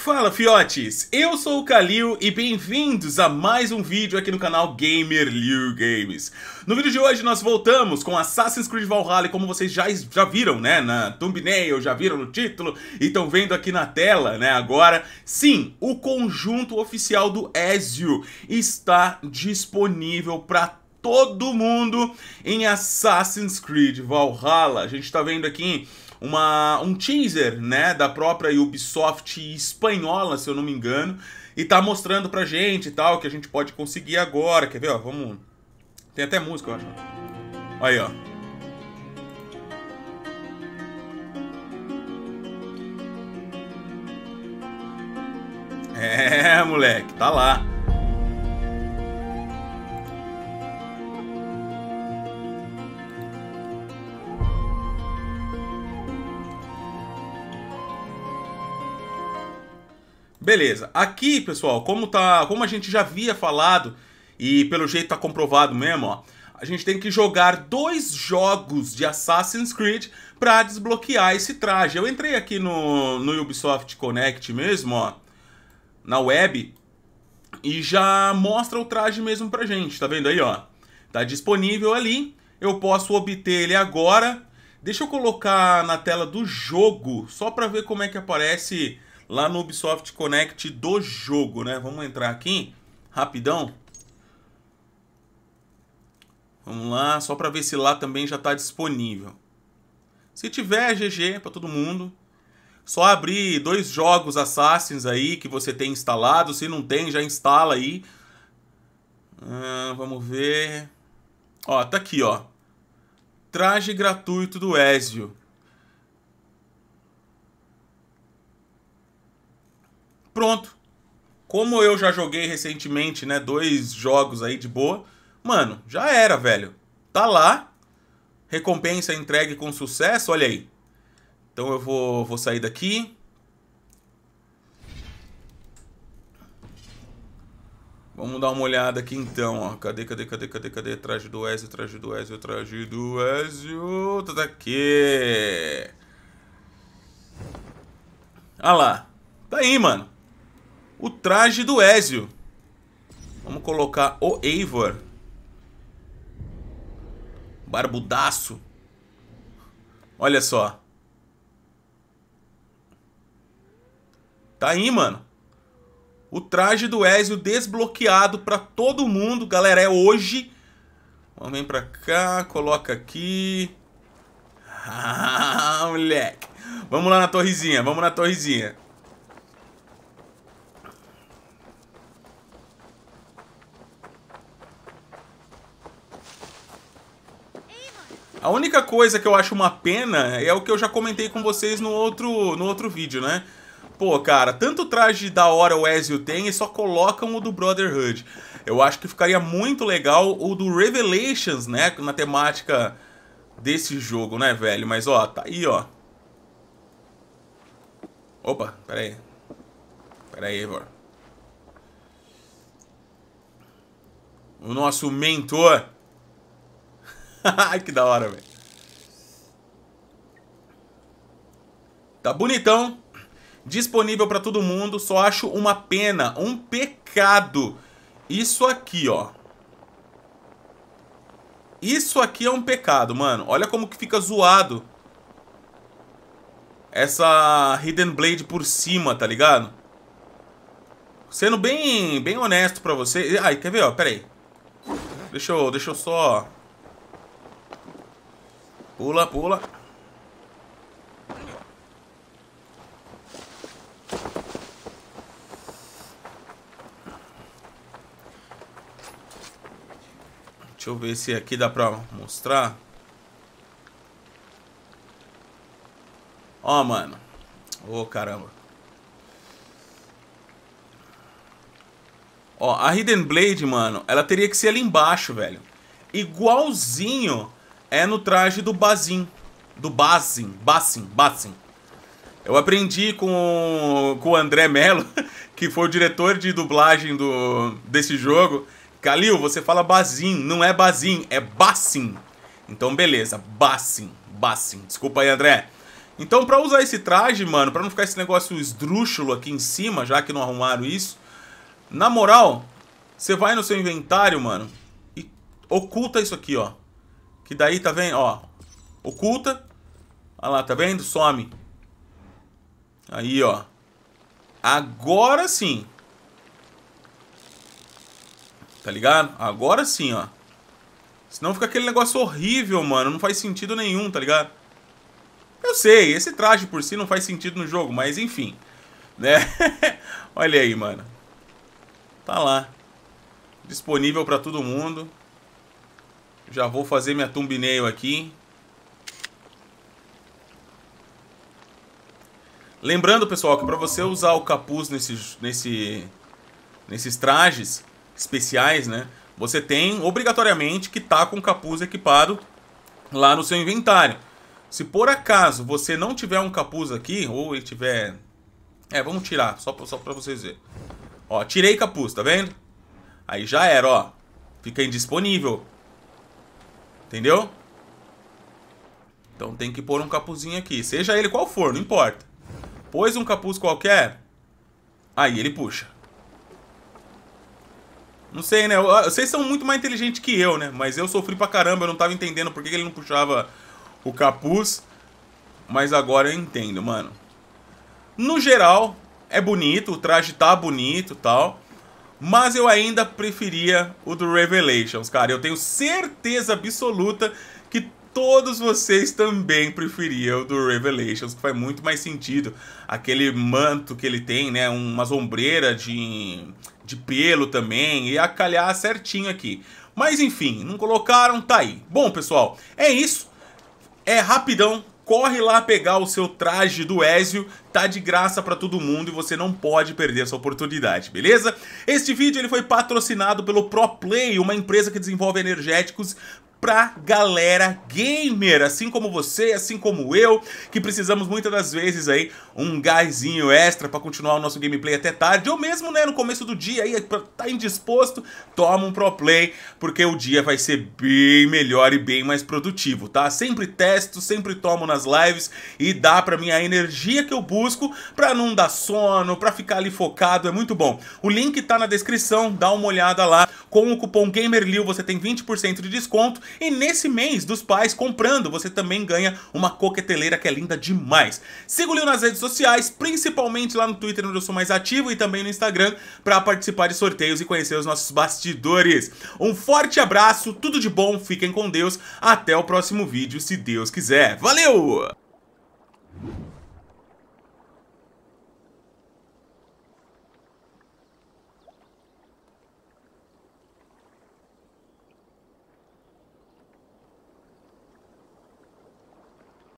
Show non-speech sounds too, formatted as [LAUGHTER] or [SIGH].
Fala fiotes, eu sou o Kalil e bem-vindos a mais um vídeo aqui no canal Gamer Liu Games. No vídeo de hoje nós voltamos com Assassin's Creed Valhalla, como vocês já, já viram, né, na thumbnail, já viram no título e estão vendo aqui na tela, né, agora. Sim, o conjunto oficial do Ezio está disponível para todo mundo em Assassin's Creed Valhalla. A gente está vendo aqui uma, um teaser, né, da própria Ubisoft espanhola, se eu não me engano, e tá mostrando pra gente e tal, que a gente pode conseguir agora. Quer ver, ó? Vamos. Tem até música, eu acho. Aí, ó. É, moleque, tá lá. Beleza. Aqui, pessoal, como, tá, como a gente já havia falado, e pelo jeito tá comprovado mesmo, ó, a gente tem que jogar dois jogos de Assassin's Creed para desbloquear esse traje. Eu entrei aqui no, no Ubisoft Connect mesmo, ó, na web, e já mostra o traje mesmo pra gente, tá vendo aí, ó? Tá disponível ali, eu posso obter ele agora. Deixa eu colocar na tela do jogo, só para ver como é que aparece lá no Ubisoft Connect do jogo, né? Vamos entrar aqui rapidão. Vamos lá, só para ver se lá também já está disponível. Se tiver, é GG para todo mundo. Só abrir dois jogos Assassins aí que você tem instalado. Se não tem, já instala aí. Ah, vamos ver. Ó, tá aqui, ó. Traje gratuito do Ezio. Pronto. Como eu já joguei recentemente, né, dois jogos aí de boa, mano, já era, velho. Tá lá. Recompensa entregue com sucesso, olha aí. Então eu vou, vou sair daqui. Vamos dar uma olhada aqui então, ó. Cadê, cadê, cadê, cadê, cadê? Traje do Ezio, traje do Ezio, traje do Ezio. Tá aqui. Ah lá. Tá aí, mano o traje do Ezio. Vamos colocar o Eivor. Barbudaço. Olha só. Tá aí, mano. O traje do Ezio desbloqueado pra todo mundo. Galera, é hoje. Vamos vir pra cá. Coloca aqui. [LAUGHS] Ah, moleque. Vamos lá na torrezinha. Vamos na torrezinha. A única coisa que eu acho uma pena é o que eu já comentei com vocês no outro, no outro vídeo, né? Pô, cara, tanto traje da hora o Ezio tem e só colocam o do Brotherhood. Eu acho que ficaria muito legal o do Revelations, né? Na temática desse jogo, né, velho? Mas, ó, tá aí, ó. Opa, pera aí. Pera aí, O nosso mentor [LAUGHS] que da hora, velho. Tá bonitão. Disponível para todo mundo. Só acho uma pena, um pecado. Isso aqui, ó. Isso aqui é um pecado, mano. Olha como que fica zoado. Essa Hidden Blade por cima, tá ligado? Sendo bem, bem honesto pra você... Ai, quer ver, ó? Pera aí. Deixa eu, deixa eu só... Pula, pula. Deixa eu ver se aqui dá pra mostrar. Ó, mano. Ô, oh, caramba. Ó, a Hidden Blade, mano, ela teria que ser ali embaixo, velho. Igualzinho é no traje do Bazin. Do Bazin, Bazin, Bazin. Eu aprendi com, com o André Mello, [LAUGHS] que foi o diretor de dublagem do, desse jogo. Calil, você fala Bazin, não é Bazin, é Bassin. Então, beleza, Bassin, Bassin. Desculpa aí, André. Então, pra usar esse traje, mano, pra não ficar esse negócio esdrúxulo aqui em cima, já que não arrumaram isso, na moral, você vai no seu inventário, mano, e oculta isso aqui, ó. Que daí, tá vendo? Ó, oculta. Olha lá, tá vendo? Some. Aí, ó. Agora sim. Tá ligado? Agora sim, ó. Senão fica aquele negócio horrível, mano. Não faz sentido nenhum, tá ligado? Eu sei, esse traje por si não faz sentido no jogo, mas enfim. Né? [LAUGHS] Olha aí, mano. Tá lá. Disponível pra todo mundo. Já vou fazer minha thumbnail aqui. Lembrando, pessoal, que para você usar o capuz nesses, nesse, nesses trajes especiais, né? Você tem, obrigatoriamente, que estar tá com o capuz equipado lá no seu inventário. Se por acaso você não tiver um capuz aqui, ou ele tiver... É, vamos tirar, só, só para vocês verem. Ó, tirei capuz, tá vendo? Aí já era, ó. Fica indisponível. Entendeu? Então tem que pôr um capuzinho aqui. Seja ele qual for, não importa. Pôs um capuz qualquer, aí ele puxa. Não sei, né? Ah, vocês são muito mais inteligentes que eu, né? Mas eu sofri pra caramba, eu não tava entendendo por que ele não puxava o capuz. Mas agora eu entendo, mano. No geral, é bonito, o traje tá bonito e tal mas eu ainda preferia o do Revelations, cara. Eu tenho certeza absoluta que todos vocês também preferiam o do Revelations, que faz muito mais sentido. Aquele manto que ele tem, né? Uma sombreira de, de pelo também, e calhar certinho aqui. Mas enfim, não colocaram, tá aí. Bom, pessoal, é isso. É rapidão, corre lá pegar o seu traje do Ezio, tá de graça para todo mundo e você não pode perder essa oportunidade, beleza? Este vídeo ele foi patrocinado pelo ProPlay, uma empresa que desenvolve energéticos pra galera gamer, assim como você, assim como eu, que precisamos muitas das vezes aí um gásinho extra para continuar o nosso gameplay até tarde, ou mesmo né, no começo do dia aí tá indisposto, toma um pro play, porque o dia vai ser bem melhor e bem mais produtivo, tá? Sempre testo, sempre tomo nas lives e dá para mim a energia que eu busco para não dar sono, para ficar ali focado, é muito bom. O link tá na descrição, dá uma olhada lá. Com o cupom GAMERLIL você tem 20% de desconto e nesse mês dos pais comprando, você também ganha uma coqueteleira que é linda demais. Siga o Lil nas redes sociais, principalmente lá no Twitter, onde eu sou mais ativo, e também no Instagram, para participar de sorteios e conhecer os nossos bastidores. Um forte abraço, tudo de bom, fiquem com Deus, até o próximo vídeo, se Deus quiser. Valeu!